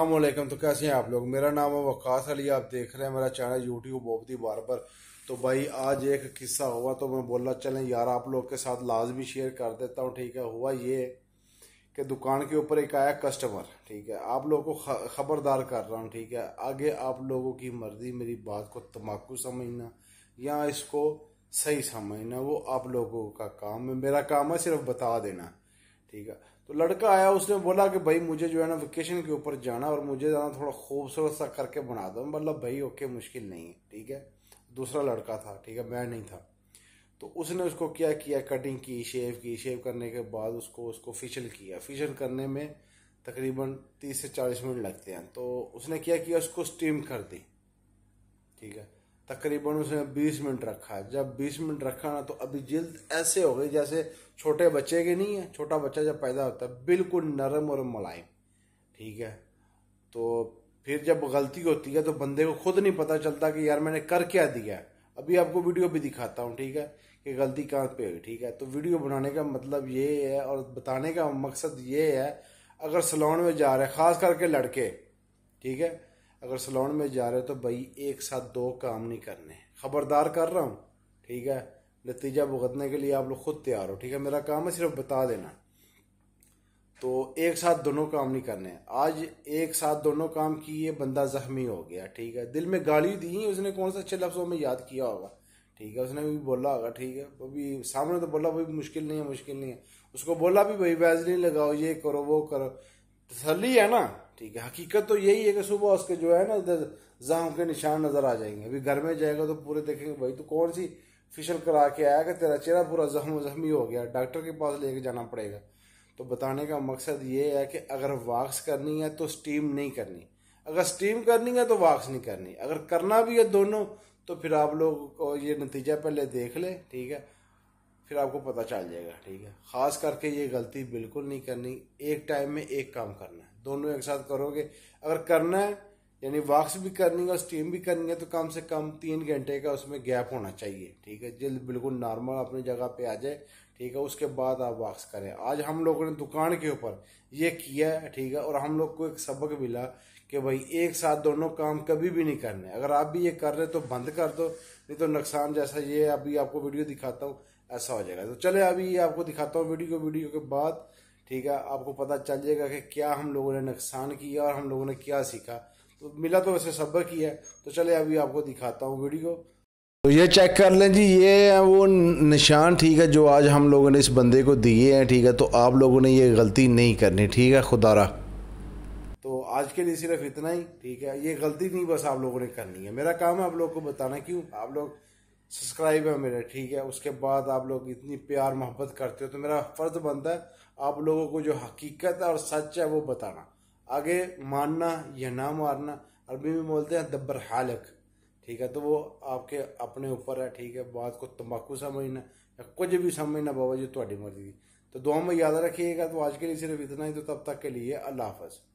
अल्लाम तो कैसे हैं आप लोग मेरा नाम है वक़ास अली आप देख रहे हैं मेरा चैनल यूट्यूब बहुत ही बार पर तो भाई आज एक किस्सा हुआ तो मैं बोला चलें यार आप लोग के साथ लाजमी शेयर कर देता हूँ ठीक है हुआ ये कि दुकान के ऊपर एक आया कस्टमर ठीक है आप लोगों को ख़बरदार कर रहा हूँ ठीक है आगे आप लोगों की मर्जी मेरी बात को तम्बाकू समझना या इसको सही समझना वो आप लोगों का काम है मेरा काम है सिर्फ बता देना ठीक है तो लड़का आया उसने बोला कि भाई मुझे जो है ना वेकेशन के ऊपर जाना और मुझे जाना थोड़ा खूबसूरत सा करके बना दो मतलब भाई ओके मुश्किल नहीं है ठीक है दूसरा लड़का था ठीक है मैं नहीं था तो उसने उसको क्या किया कटिंग की शेव की शेव करने के बाद उसको उसको फिशल किया फिशल करने में तकरीबन तीस से चालीस मिनट लगते हैं तो उसने क्या किया उसको स्टीम कर दी ठीक है तकरीबन उसने 20 मिनट रखा है जब 20 मिनट रखा ना तो अभी जल्द ऐसे हो गई जैसे छोटे बच्चे के नहीं है छोटा बच्चा जब पैदा होता है बिल्कुल नरम और मुलायम ठीक है तो फिर जब गलती होती है तो बंदे को खुद नहीं पता चलता कि यार मैंने कर क्या दिया है अभी आपको वीडियो भी दिखाता हूँ ठीक है कि गलती कहाँ पे हुई ठीक है तो वीडियो बनाने का मतलब ये है और बताने का मकसद ये है अगर सलोन में जा रहे हैं ख़ास करके लड़के ठीक है अगर सलोन में जा रहे हो तो भाई एक साथ दो काम नहीं करने ख़बरदार कर रहा हूँ ठीक है नतीजा भुगतने के लिए आप लोग खुद तैयार हो ठीक है मेरा काम है सिर्फ बता देना तो एक साथ दोनों काम नहीं करने आज एक साथ दोनों काम किए बंदा जख्मी हो गया ठीक है दिल में गाली दी उसने कौन सा अच्छे लफ्ज़ों में याद किया होगा ठीक है उसने भी बोला होगा ठीक है अभी सामने तो बोला भाई मुश्किल नहीं है मुश्किल नहीं है उसको बोला भी भाई वैज नहीं लगाओ ये करो वो करो तसली है ना ठीक है हकीकत तो यही है कि सुबह उसके जो है ना उधर के निशान नजर आ जाएंगे अभी घर में जाएगा तो पूरे देखेंगे भाई तो कौन सी फिशल करा के आया कि तेरा चेहरा पूरा जख्म जख्मी हो गया डॉक्टर के पास लेके जाना पड़ेगा तो बताने का मकसद ये है कि अगर वाक्स करनी है तो स्टीम नहीं करनी अगर स्टीम करनी है तो वाक्स नहीं करनी अगर करना भी है दोनों तो फिर आप लोग ये नतीजा पहले देख लें ठीक है फिर आपको पता चल जाएगा ठीक है ख़ास करके ये गलती बिल्कुल नहीं करनी एक टाइम में एक काम करना है दोनों एक साथ करोगे अगर करना है यानी वॉक्स भी करनी है और स्टीम भी करनी है तो कम से कम तीन घंटे का उसमें गैप होना चाहिए ठीक है जल्द बिल्कुल नॉर्मल अपनी जगह पे आ जाए ठीक है उसके बाद आप वॉक्स करें आज हम लोगों ने दुकान के ऊपर ये किया है ठीक है और हम लोग को एक सबक मिला कि भाई एक साथ दोनों काम कभी भी नहीं करने अगर आप भी ये कर रहे तो बंद कर दो नहीं तो नुकसान जैसा ये अभी आपको वीडियो दिखाता हूँ ऐसा हो जाएगा तो चले अभी आपको दिखाता हूँ वीडियो वीडियो के बाद ठीक है आपको पता चल जाएगा कि क्या हम लोगों ने नुकसान किया और हम लोगों ने क्या सीखा तो मिला तो वैसे सबक ही है तो चले अभी आपको दिखाता हूँ वीडियो तो ये चेक कर लें जी ये है वो निशान ठीक है जो आज हम लोगों ने इस बंदे को दिए हैं ठीक है तो आप लोगों ने ये गलती नहीं करनी ठीक है खुदारा तो आज के लिए सिर्फ इतना ही ठीक है ये गलती नहीं बस आप लोगों ने करनी है मेरा काम है आप लोग को बताना क्यों आप लोग सब्सक्राइब है मेरे ठीक है उसके बाद आप लोग इतनी प्यार मोहब्बत करते हो तो मेरा फ़र्ज़ बनता है आप लोगों को जो हकीकत है और सच है वो बताना आगे मानना या ना मारना अरबी में बोलते हैं दब्बर हालक ठीक है तो वो आपके अपने ऊपर है ठीक है बात को तंबाकू समझना या कुछ भी समझना बाबा जी थोड़ी तो मर्जी तो दुआ में याद रखिएगा तो आज के लिए सिर्फ इतना ही तो तब तक के लिए अल्लाह हाफज